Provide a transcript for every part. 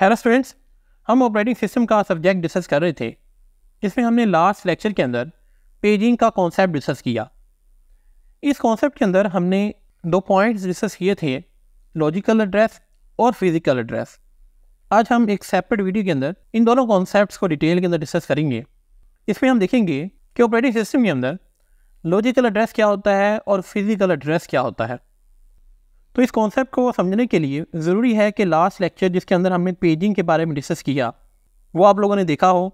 hello students हम operating system का subject discuss कर रहे थे इसमें हमने लास्ट लेक्चर के अंदर पेजिंग का कॉन्सेप्ट डिस्कस किया इस कॉन्सेप्ट के अंदर हमने दो पॉइंट्स डिस्कस किए थे लॉजिकल एड्रेस और फिजिकल एड्रेस आज हम एक सेपरेट वीडियो के अंदर इन दोनों कॉन्सेप्ट को डिटेल के अंदर डिस्कस करेंगे इसमें हम देखेंगे कि ऑपरेटिंग सिस्टम के अंदर लॉजिकल एड्रेस क्या होता है और फिजिकल एड्रेस क्या होता है तो इस कॉन्सेप्ट को समझने के लिए ज़रूरी है कि लास्ट लेक्चर जिसके अंदर हमने पेजिंग के बारे में डिस्कस किया वो आप लोगों ने देखा हो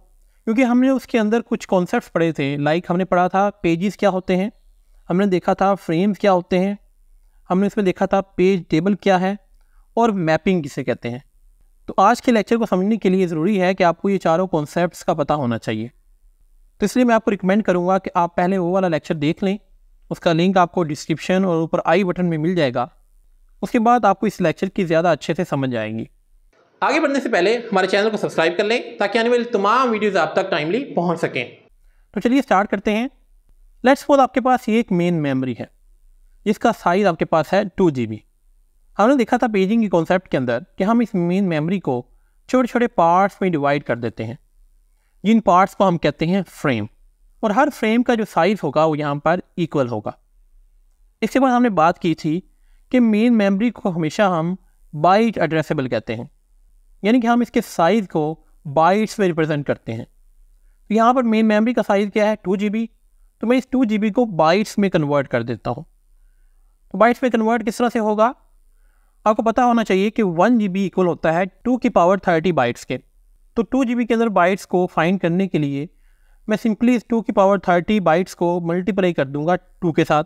क्योंकि हमने उसके अंदर कुछ कॉन्सेप्ट पढ़े थे लाइक हमने पढ़ा था पेजेस क्या होते हैं हमने देखा था फ्रेम्स क्या होते हैं हमने इसमें देखा था पेज टेबल क्या है और मैपिंग किसे कहते हैं तो आज के लेक्चर को समझने के लिए ज़रूरी है कि आपको ये चारों कॉन्सेप्ट का पता होना चाहिए तो इसलिए मैं आपको रिकमेंड करूँगा कि आप पहले वो वाला लेक्चर देख लें उसका लिंक आपको डिस्क्रिप्शन और ऊपर आई बटन में मिल जाएगा उसके बाद आपको इस लेक्चर की ज़्यादा अच्छे से समझ आएंगी आगे बढ़ने से पहले हमारे चैनल को सब्सक्राइब कर लें ताकि आने वाली तमाम वीडियोज़ आप तक टाइमली पहुँच सकें तो चलिए स्टार्ट करते हैं लेट्स सपोज आपके पास ये एक मेन मेमोरी है जिसका साइज़ आपके पास है टू जी हमने देखा था पेजिंग के कॉन्सेप्ट के अंदर कि हम इस मेन मेमोरी को छोटे छोटे पार्ट्स में डिवाइड कर देते हैं जिन पार्ट्स को हम कहते हैं फ्रेम और हर फ्रेम का जो साइज़ होगा वो यहाँ पर इक्वल होगा इसके बाद हमने बात की थी कि मेन मेमोरी को हमेशा हम बाइट एड्रेसेबल कहते हैं यानी कि हम इसके साइज़ को बाइट्स में रिप्रेजेंट करते हैं तो यहाँ पर मेन मेमोरी का साइज़ क्या है टू जी तो मैं इस टू जी को बाइट्स में कन्वर्ट कर देता हूँ तो बाइट्स में कन्वर्ट किस तरह से होगा आपको पता होना चाहिए कि वन जी बी इक्वल होता है टू की पावर थर्टी बाइट्स के तो टू जी बी के अंदर बाइट्स को फाइंड करने के लिए मैं सिंपली इस टू की पावर थर्टी बाइट्स को मल्टीप्लाई कर दूंगा टू के साथ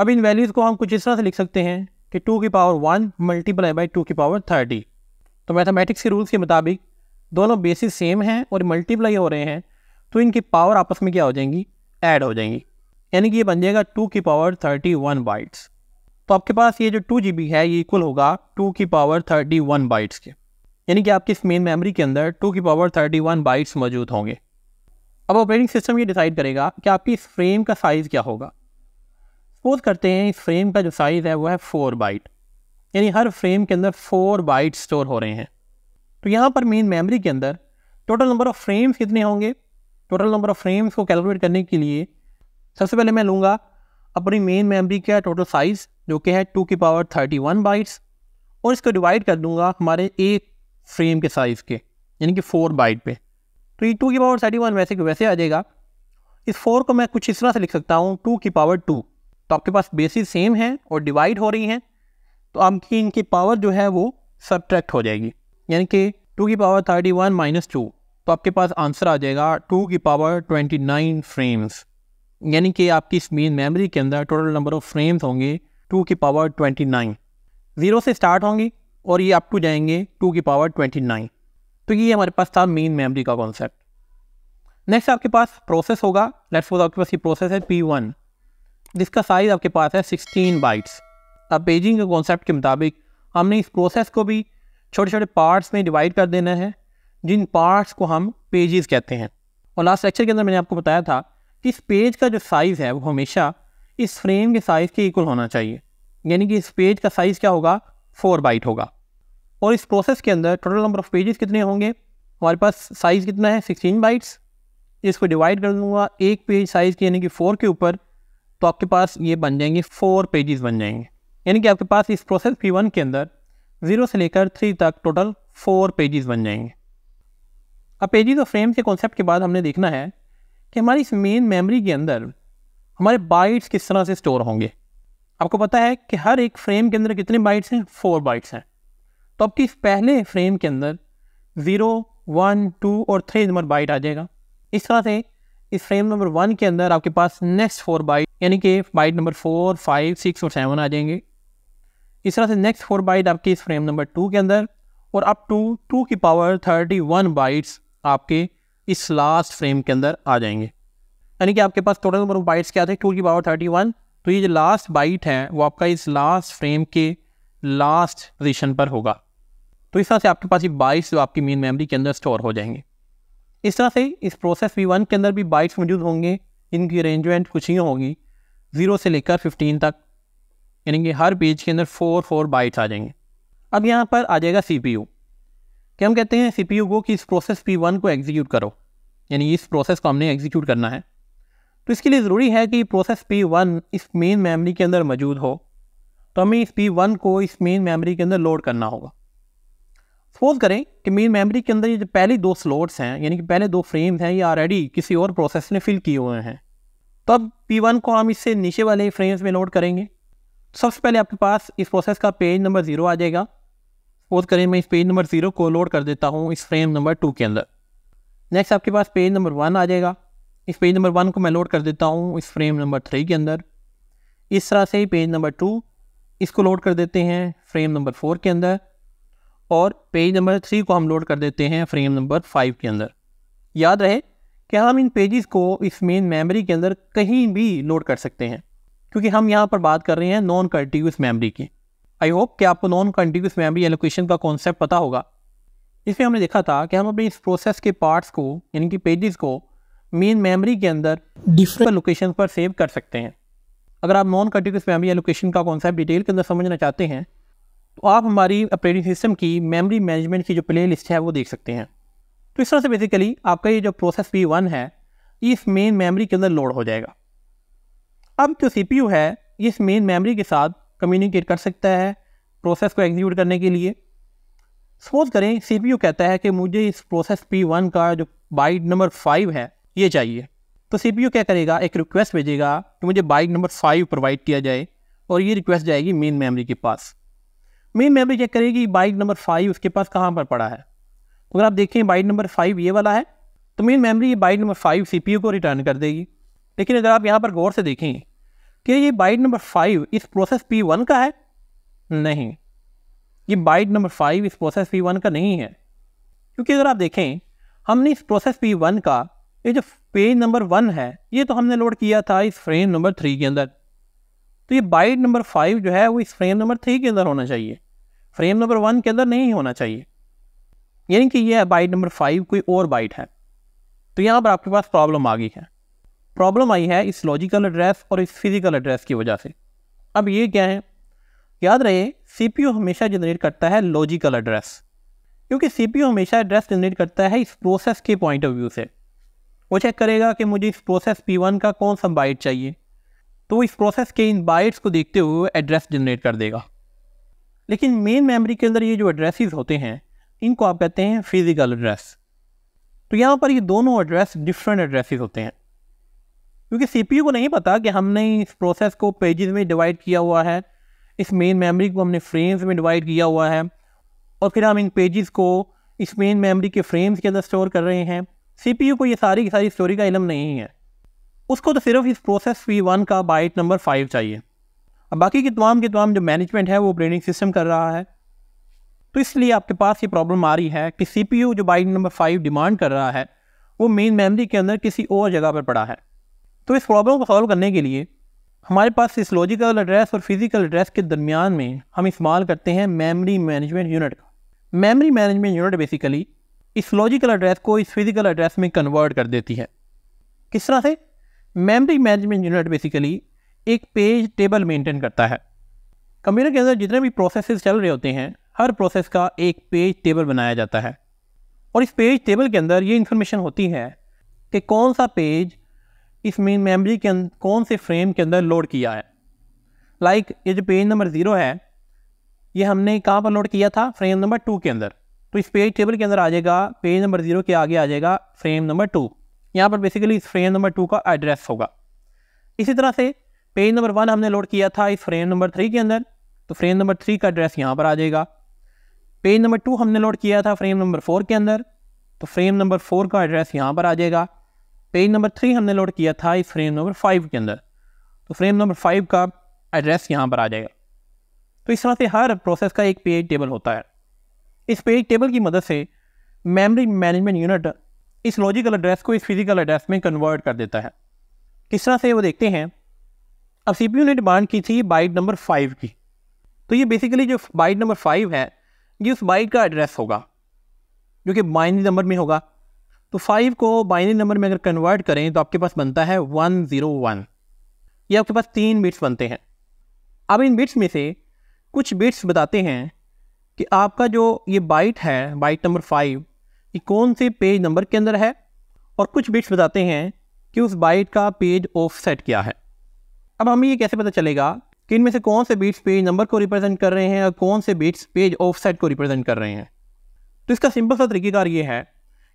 अब इन वैल्यूज़ को हम कुछ इस तरह से लिख सकते हैं कि टू की power one multiply by two की पावर थर्टी तो मैथमेटिक्स के रूल्स के मुताबिक दोनों बेसिस सेम हैं और मल्टीप्लाई हो रहे हैं तो इनकी पावर आपस में क्या हो जाएंगी ऐड हो जाएंगी यानी कि ये बन जाएगा टू की पावर थर्टी वन बाइट्स तो आपके पास ये जो टू जी बी है ये इक्वल होगा टू की पावर थर्टी वन बाइट्स के यानी कि आपकी इस मेन मेमोरी के अंदर टू की पावर थर्टी वन बाइट्स मौजूद होंगे अब ऑपरेटिंग सिस्टम ये डिसाइड करेगा कि आपकी इस फ्रेम का साइज़ क्या होगा सपोज करते हैं इस फ्रेम का जो साइज़ है वो है फोर बाइट यानी हर फ्रेम के अंदर फोर बाइट स्टोर हो रहे हैं तो यहाँ पर मेन मेमोरी के अंदर टोटल नंबर ऑफ़ फ्रेम्स कितने होंगे टोटल नंबर ऑफ़ फ्रेम्स को कैलकुलेट करने के लिए सबसे पहले मैं लूँगा अपनी मेन मेमोरी का टोटल साइज़ जो कि है टू की पावर थर्टी वन बाइट्स और इसको डिवाइड कर दूँगा हमारे एक फ्रेम के साइज़ के यानी कि फोर बाइट पे तो ये टू की पावर थर्टी वन वैसे वैसे आ जाएगा इस फोर को मैं कुछ इस तरह से लिख सकता हूँ टू की पावर टू तो आपके पास बेसिस सेम है और डिवाइड हो रही हैं तो आपकी इनकी पावर जो है वो सब्ट्रैक्ट हो जाएगी यानी कि टू की power thirty one minus two तो आपके पास आंसर आ जाएगा टू की पावर ट्वेंटी नाइन फ्रेम्स यानी कि आपकी इस मेन मेमोरी के अंदर टोटल नंबर ऑफ फ्रेम्स होंगे टू की पावर ट्वेंटी नाइन ज़ीरो से स्टार्ट होंगी और ये अप टू जाएंगे टू की पावर ट्वेंटी नाइन तो ये हमारे पास था मेन मेमोरी का कॉन्सेप्ट नेक्स्ट आपके पास प्रोसेस होगा लेट्स सपोज आपके पास ये प्रोसेस है पी वन जिसका साइज आपके पास है 16 बाइट्स अब पेजिंग के कॉन्सेप्ट के मुताबिक हमने इस प्रोसेस को भी छोटे छोटे पार्ट्स में डिवाइड कर देना है जिन पार्ट्स को हम पेजेस कहते हैं और लास्ट लेक्चर के अंदर मैंने आपको बताया था कि इस पेज का जो साइज़ है वो हमेशा इस फ्रेम के साइज़ के इक्वल होना चाहिए यानी कि इस पेज का साइज़ क्या होगा फोर बाइट होगा और इस प्रोसेस के अंदर टोटल नंबर ऑफ़ पेजेस कितने होंगे हमारे पास साइज़ कितना है सिक्सटीन बाइट्स इसको डिवाइड कर दूंगा एक पेज साइज़ के यानी कि फ़ोर के ऊपर तो आपके पास ये बन जाएंगे फोर पेजेस बन जाएंगे यानी कि आपके पास इस प्रोसेस पी वन के अंदर ज़ीरो से लेकर थ्री तक टोटल फोर पेजेस बन जाएंगे अब पेजेस और फ्रेम्स के कॉन्सेप्ट के बाद हमने देखना है कि हमारी इस मेन मेमोरी के अंदर हमारे बाइट्स किस तरह से स्टोर होंगे आपको पता है कि हर एक फ्रेम के अंदर कितने बाइट्स हैं फोर बाइट्स हैं तो आपकी इस पहले फ्रेम के अंदर ज़ीरो वन टू और थ्री नंबर बाइट आ जाएगा इस तरह से इस फ्रेम नंबर वन के अंदर आपके पास नेक्स्ट फोर बाइट यानी कि byte number four five six और सेवन आ जाएंगे इस तरह से नेक्स्ट फोर बाइट आपके इस फ्रेम नंबर टू के अंदर और अप टू टू की पावर थर्टी वन बाइट्स आपके इस लास्ट फ्रेम के अंदर आ जाएंगे यानी कि आपके पास टोटल नंबर ऑफ बाइट्स क्या थे टू की पावर थर्टी वन तो ये जो लास्ट बाइट है वो आपका इस लास्ट फ्रेम के लास्ट पोजिशन पर होगा तो इस तरह से आपके पास ये बाइट्स जो आपकी मेन मेमोरी के अंदर स्टोर हो जाएंगे इस तरह से इस प्रोसेस वी वन के अंदर भी बाइट्स मौजूद होंगे इनकी अरेंजमेंट कुछ ही होगी ज़ीरो से लेकर फिफ्टीन तक यानी कि हर पेज के अंदर फोर फोर बाइट्स आ जाएंगे अब यहाँ पर आ जाएगा सी पी यू क्या हम कहते हैं सी पी यू को कि इस प्रोसेस पी वन को एग्जीक्यूट करो यानी इस प्रोसेस को हमने एग्जीक्यूट करना है तो इसके लिए ज़रूरी है कि प्रोसेस पी वन इस मेन मेमोरी के अंदर मौजूद हो तो हमें इस पी वन को इस मेन मेमोरी के अंदर लोड करना होगा सपोज करें कि मेन मेमोरी के अंदर ये जो पहले दो स्लॉट्स हैं यानी कि पहले दो फ्रेम्स हैं ये ऑलरेडी किसी और प्रोसेस ने फिल किए हुए हैं तब तो वन को हम इससे नीचे वाले फ्रेम्स में लोड करेंगे सबसे पहले आपके पास इस प्रोसेस का पेज नंबर ज़ीरो आ जाएगा सपोज करें मैं इस पेज नंबर ज़ीरो को लोड कर देता हूँ इस फ्रेम नंबर टू के अंदर नेक्स्ट आपके पास पेज नंबर वन आ जाएगा इस पेज नंबर वन को मैं लोड कर देता हूँ इस फ्रेम नंबर थ्री के अंदर इस तरह से पेज नंबर टू इसको लोड कर देते हैं फ्रेम नंबर फोर के अंदर और पेज नंबर थ्री को हम लोड कर देते हैं फ्रेम नंबर फाइव के अंदर याद रहे कि हम इन पेजेस को इस मेन मेमोरी के अंदर कहीं भी लोड कर सकते हैं क्योंकि हम यहाँ पर बात कर रहे हैं नॉन कंटिन्यूस मेमोरी की आई होप कि आपको नॉन कंटिन्यूस मेमोरी एलोकेशन का कॉन्सेप्ट पता होगा इसमें हमने देखा था कि हम अपने इस प्रोसेस के पार्ट्स को यानी कि पेजेस को मेन मेमोरी के अंदर डिफरेंट लोकेशन पर सेव कर सकते हैं अगर आप नॉन कंटिन्यूस मेमोरी एलोकेशन का कॉन्सेप्ट डिटेल के अंदर समझना चाहते हैं तो आप हमारी ऑपरेटिंग सिस्टम की मेमोरी मैनेजमेंट की जो प्ले लिस्ट है वो देख सकते हैं तो इस तरह से बेसिकली आपका ये जो प्रोसेस पी वन है ये इस मेन मेमोरी के अंदर लोड हो जाएगा अब जो सी पी यू है ये इस मेन मेमोरी के साथ कम्युनिकेट कर सकता है प्रोसेस को एग्जीक्यूट करने के लिए सपोज करें सी पी यू कहता है कि मुझे इस प्रोसेस पी वन का जो बाइट नंबर फाइव है ये चाहिए तो सी पी यू क्या करेगा एक रिक्वेस्ट भेजेगा कि मुझे बाइट नंबर फाइव प्रोवाइड किया जाए और ये रिक्वेस्ट जाएगी मेन मेमोरी के पास मेन मेमोरी चेक करेगी बाइक नंबर फाइव उसके पास कहाँ पर पड़ा है अगर आप देखें बाइट नंबर फाइव ये वाला है तो मेन मेमोरी ये बाइट नंबर फाइव सी को रिटर्न कर देगी लेकिन अगर आप यहाँ पर गौर से देखें कि ये बाइट नंबर फाइव इस प्रोसेस पी वन का है नहीं ये बाइट नंबर फाइव इस प्रोसेस पी वन का नहीं है क्योंकि अगर आप देखें हमने इस प्रोसेस पी वन का ये जो पेज नंबर वन है ये तो हमने लोड किया था इस फ्रेम नंबर थ्री के अंदर तो ये बाइट नंबर फाइव जो है वो इस फ्रेम नंबर थ्री के अंदर होना चाहिए फ्रेम नंबर वन के अंदर नहीं होना चाहिए यानी कि ये बाइट नंबर फाइव कोई और बाइट है तो यहाँ पर आपके पास प्रॉब्लम आ गई है प्रॉब्लम आई है इस लॉजिकल एड्रेस और इस फिजिकल एड्रेस की वजह से अब ये क्या है याद रहे सी हमेशा जनरेट करता है लॉजिकल एड्रेस क्योंकि सी हमेशा एड्रेस जनरेट करता है इस प्रोसेस के पॉइंट ऑफ व्यू से वो चेक करेगा कि मुझे इस प्रोसेस P1 का कौन सा बाइट चाहिए तो इस प्रोसेस के इन बाइट्स को देखते हुए एड्रेस जनरेट कर देगा लेकिन मेन मेमोरी के अंदर ये जो एड्रेसेस होते हैं इनको आप कहते हैं फिज़िकल एड्रेस तो यहाँ पर ये दोनों एड्रेस डिफरेंट एड्रेसेस होते हैं क्योंकि सीपीयू को नहीं पता कि हमने इस प्रोसेस को पेजेस में डिवाइड किया हुआ है इस मेन मेमोरी को हमने फ्रेम्स में डिवाइड किया हुआ है और फिर हम इन पेजेस को इस मेन मेमोरी के फ्रेम्स के अंदर स्टोर कर रहे हैं सीपीयू को ये सारी की सारी स्टोरी का इलम नहीं है उसको तो सिर्फ इस प्रोसेस वी वन का बाइट नंबर फाइव चाहिए अब बाकी के तमाम के तमाम जो मैनेजमेंट है वो ऑपरेटिंग सिस्टम कर रहा है तो इसलिए आपके पास ये प्रॉब्लम आ रही है कि सी पी यू जो बाइट नंबर फाइव डिमांड कर रहा है वो मेन मेमरी के अंदर किसी और जगह पर पड़ा है तो इस प्रॉब्लम को सॉल्व करने के लिए हमारे पास इस लॉजिकल एड्रेस और फिज़िकल एड्रेस के दरमियान में हम इस्तेमाल करते हैं मेमोरी मैनेजमेंट यूनिट का मेमोरी मैनेजमेंट यूनिट बेसिकली इस लॉजिकल एड्रेस को इस फिज़िकल एड्रेस में कन्वर्ट कर देती है किस तरह से मेमोरी मैनेजमेंट यूनिट बेसिकली एक पेज टेबल मेंटेन करता है कंप्यूटर के अंदर जितने भी प्रोसेसेस चल रहे होते हैं हर प्रोसेस का एक पेज टेबल बनाया जाता है और इस पेज टेबल के अंदर ये इंफॉर्मेशन होती है कि कौन सा पेज इस मेन मेमोरी के अंदर कौन से फ्रेम के अंदर लोड किया है लाइक like, ये जो पेज नंबर ज़ीरो है ये हमने कहाँ पर लोड किया था फ्रेम नंबर टू के अंदर तो इस पेज टेबल के अंदर आ जाएगा पेज नंबर ज़ीरो के आगे आ जाएगा फ्रेम नंबर टू यहाँ पर बेसिकली इस फ्रेम नंबर टू का एड्रेस होगा इसी तरह से पेज नंबर वन हमने लोड किया था इस फ्रेम नंबर थ्री के अंदर तो फ्रेम नंबर थ्री का एड्रेस यहाँ पर आ जाएगा पेज नंबर टू हमने लोड किया था फ्रेम नंबर फोर के अंदर तो फ्रेम नंबर फोर का एड्रेस यहाँ पर आ जाएगा पेज नंबर थ्री हमने लोड किया था इस फ्रेम नंबर फाइव के अंदर तो फ्रेम नंबर फाइव का एड्रेस यहाँ पर आ जाएगा तो इस तरह से हर प्रोसेस का एक पेज टेबल होता है इस पेज टेबल की मदद से मेमोरी मैनेजमेंट यूनिट इस लॉजिकल एड्रेस को इस फिजिकल एड्रेस में कन्वर्ट कर देता है किस तरह से वो देखते हैं अब सी ने डिमांड की थी बाइट नंबर फाइव की तो ये बेसिकली जो बाइट नंबर फाइव है ये उस बाइट का एड्रेस होगा जो कि बाइनरी नंबर में होगा तो फाइव को बाइनरी नंबर में अगर कन्वर्ट करें तो आपके पास बनता है वन ज़ीरो वन ये आपके पास तीन बिट्स बनते हैं अब इन बिट्स में से कुछ बिट्स बताते हैं कि आपका जो ये बाइट है बाइट नंबर फाइव कि कौन से पेज नंबर के अंदर है और कुछ बिट्स बताते हैं कि उस बाइट का पेज ऑफ सेट क्या है अब हमें ये कैसे पता चलेगा कि इनमें से कौन से बीट्स पेज नंबर को रिप्रेजेंट कर रहे हैं और कौन से बीट्स पेज ऑफ सेट को रिप्रेजेंट कर रहे हैं तो इसका सिंपल सा तरीक़ेकार ये है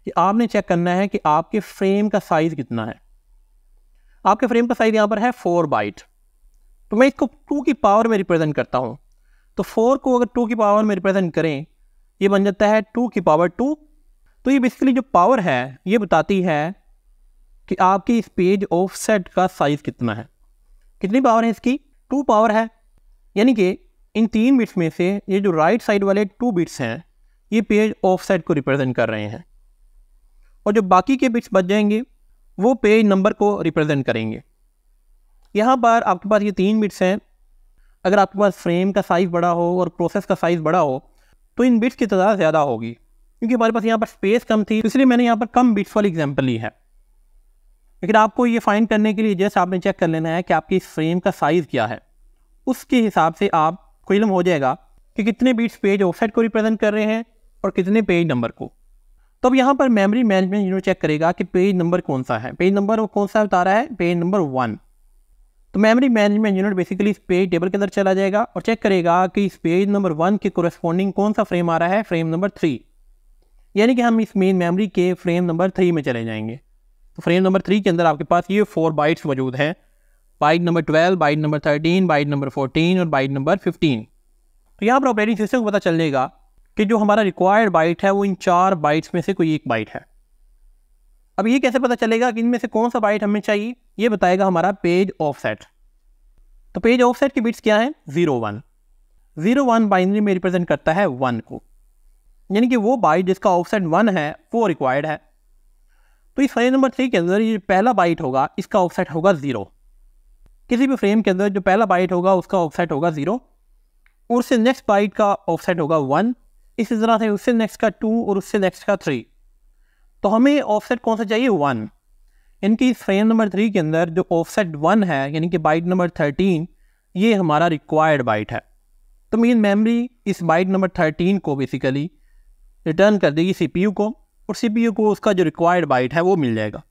कि आपने चेक करना है कि आपके फ्रेम का साइज़ कितना है आपके फ्रेम का साइज़ यहाँ पर है फोर बाइट तो मैं इसको टू की पावर में रिप्रेजेंट करता हूँ तो फोर को अगर टू की पावर में रिप्रेजेंट करें ये बन जाता है टू की पावर टू तो ये बेसिकली जो पावर है ये बताती है कि आपकी इस पेज ऑफसेट का साइज़ कितना है कितनी पावर है इसकी टू पावर है यानी कि इन तीन बिट्स में से ये जो राइट साइड वाले टू बिट्स हैं ये पेज ऑफसेट को रिप्रेजेंट कर रहे हैं और जो बाकी के बिट्स बच जाएंगे वो पेज नंबर को रिप्रेजेंट करेंगे यहाँ पर आपके पास ये तीन बिट्स हैं अगर आपके पास फ्रेम का साइज़ बड़ा हो और प्रोसेस का साइज़ बड़ा हो तो इन बिट्स की तादाद ज़्यादा होगी क्योंकि हमारे पास यहाँ पर स्पेस कम थी तो इसलिए मैंने यहाँ पर कम बिट्स वाली एग्जाम्पल ली है लेकिन आपको ये फाइंड करने के लिए जस्ट आपने चेक कर लेना है कि आपकी इस फ्रेम का साइज़ क्या है उसके हिसाब से आप इलम हो जाएगा कि कितने बीट्स पेज ऑफसेट को रिप्रेजेंट कर रहे हैं और कितने पेज नंबर को तो अब यहाँ पर मेमोरी मैनेजमेंट यूनिट चेक करेगा कि पेज नंबर कौन सा है पेज नंबर कौन सा बता रहा है पेज नंबर वन तो मेमोरी मैनेजमेंट यूनिट बेसिकली इस पेज टेबल के अंदर चला जाएगा और चेक करेगा कि इस पेज नंबर वन के कोरस्पॉन्डिंग कौन सा फ्रेम आ रहा है फ्रेम नंबर थ्री यानी कि हम इस मेन मेमोरी के फ्रेम नंबर थ्री में चले जाएंगे तो फ्रेम नंबर थ्री के अंदर आपके पास ये फोर बाइट्स मौजूद हैं byte number twelve byte number thirteen byte number fourteen और बाइट नंबर फिफ्टीन तो यहाँ पर ऑपरेटिंग सिस्टम को पता चलेगा कि जो हमारा रिक्वायर्ड बाइट है वो इन चार बाइट्स में से कोई एक बाइट है अब ये कैसे पता चलेगा कि इनमें से कौन सा बाइट हमें चाहिए ये बताएगा हमारा पेज ऑफसेट तो पेज ऑफसेट के बिट्स क्या हैं zero one zero one binary में रिप्रेजेंट करता है वन को यानी कि वो बाइट जिसका ऑप्शन वन है वो रिक्वायर्ड है तो इस फ्रेम नंबर थ्री के अंदर ये पहला बाइट होगा इसका ऑफसेट होगा ज़ीरो किसी भी फ्रेम के अंदर जो पहला बाइट होगा उसका ऑफसेट होगा ज़ीरो और उससे नेक्स्ट बाइट का ऑफसेट होगा वन इसी तरह से उससे नेक्स्ट का टू और उससे नेक्स्ट का थ्री तो हमें ऑफसेट कौन सा चाहिए वन इनकी इस फ्रेम नंबर थ्री के अंदर जो ऑफसेट वन है यानी कि बाइट नंबर थर्टीन ये हमारा रिक्वायर्ड बाइट है तो मेन मेमोरी इस बाइट नंबर थर्टीन को बेसिकली रिटर्न कर देगी सी को और सी को उसका जो रिक्वायर्ड बाइट है वो मिल जाएगा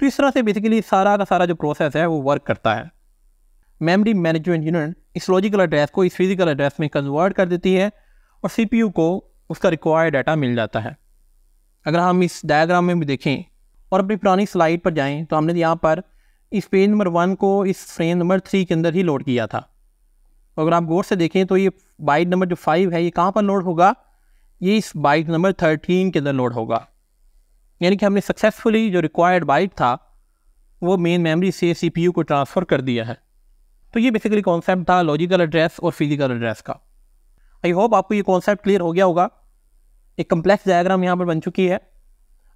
तो इस तरह से बेसिकली सारा का सारा जो प्रोसेस है वो वर्क करता है मेमोरी मैनेजमेंट यूनिट इस लॉजिकल एड्रेस को इस फिजिकल एड्रेस में कन्वर्ट कर देती है और सी को उसका रिक्वायर्ड डाटा मिल जाता है अगर हम इस डायग्राम में भी देखें और अपनी पुरानी स्लाइड पर जाएं तो हमने यहाँ पर इस पेज नंबर वन को इस फ्रेम नंबर थ्री के अंदर ही लोड किया था अगर आप गौर से देखें तो ये बाइट नंबर जो फाइव है ये कहाँ पर लोड होगा ये इस बाइट नंबर थर्टीन के अंदर लोड होगा यानी कि हमने सक्सेसफुली जो रिक्वायर्ड बाइट था वो मेन मेमोरी से सीपीयू को ट्रांसफ़र कर दिया है तो ये बेसिकली कॉन्सेप्ट था लॉजिकल एड्रेस और फिजिकल एड्रेस का आई होप आपको ये कॉन्सेप्ट क्लियर हो गया होगा एक कम्प्लेक्स डायग्राम यहाँ पर बन चुकी है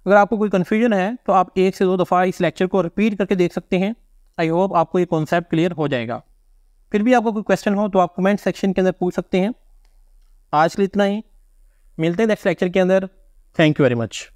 अगर आपको कोई कन्फ्यूजन है तो आप एक से दो दफ़ा इस लेक्चर को रिपीट करके देख सकते हैं आई होप आपको ये कॉन्सेप्ट क्लियर हो जाएगा फिर भी आपको कोई क्वेश्चन हो तो आप कमेंट सेक्शन के अंदर पूछ सकते हैं आज के लिए इतना ही मिलते हैं नेक्स्ट लेक्चर के अंदर थैंक यू वेरी मच